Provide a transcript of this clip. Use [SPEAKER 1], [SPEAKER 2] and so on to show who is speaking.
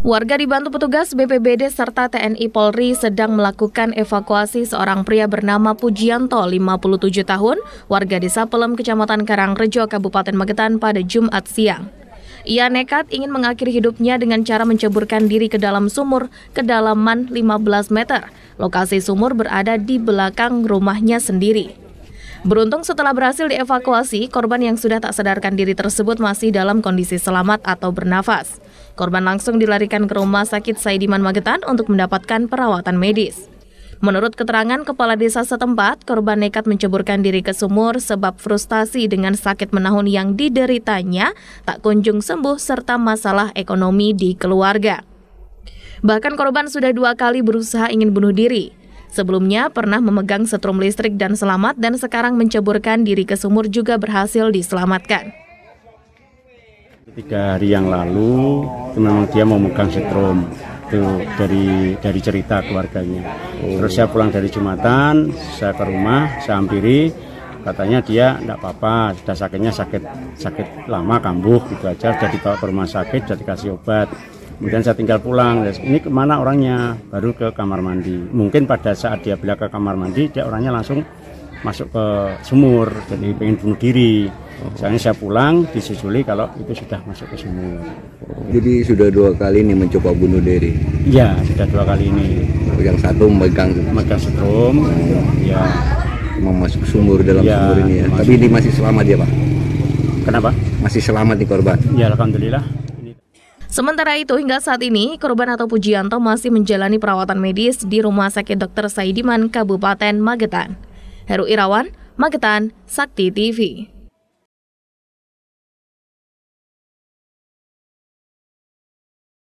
[SPEAKER 1] Warga dibantu petugas BPBD serta TNI Polri sedang melakukan evakuasi seorang pria bernama Pujianto, 57 tahun, warga desa Pelem, Kecamatan Karangrejo, Kabupaten Magetan pada Jumat siang. Ia nekat ingin mengakhiri hidupnya dengan cara menceburkan diri ke dalam sumur kedalaman 15 meter. Lokasi sumur berada di belakang rumahnya sendiri. Beruntung setelah berhasil dievakuasi, korban yang sudah tak sadarkan diri tersebut masih dalam kondisi selamat atau bernafas. Korban langsung dilarikan ke Rumah Sakit Saidiman Magetan untuk mendapatkan perawatan medis. Menurut keterangan kepala desa setempat, korban nekat menceburkan diri ke sumur sebab frustasi dengan sakit menahun yang dideritanya tak kunjung sembuh serta masalah ekonomi di keluarga. Bahkan korban sudah dua kali berusaha ingin bunuh diri. Sebelumnya pernah memegang setrum listrik dan selamat dan sekarang menceburkan diri ke sumur juga berhasil diselamatkan
[SPEAKER 2] tiga hari yang lalu itu memang dia mau megang setrum itu dari dari cerita keluarganya oh. terus saya pulang dari jumatan saya ke rumah saya hampiri katanya dia tidak apa-apa sudah sakitnya sakit sakit lama kambuh gitu aja sudah dibawa ke rumah sakit sudah dikasih obat kemudian saya tinggal pulang ini kemana orangnya baru ke kamar mandi mungkin pada saat dia bilang ke kamar mandi dia orangnya langsung masuk ke sumur jadi pengen bunuh diri oh. Soalnya saya pulang disusuli kalau itu sudah masuk ke sumur.
[SPEAKER 3] Jadi sudah dua kali ini mencoba bunuh diri. ya sudah dua kali ini. Yang satu memegang memegang setrum, ya mau masuk sumur dalam ya, sumur ini ya. Masuk. Tapi ini masih selamat ya, Pak. Kenapa? Masih selamat nih korban. Ya, alhamdulillah.
[SPEAKER 1] Sementara itu, hingga saat ini, korban atau Pujianto masih menjalani perawatan medis di Rumah Sakit Dr. Saidiman, Kabupaten Magetan. Heru Irawan, Magetan,
[SPEAKER 2] Sakti TV.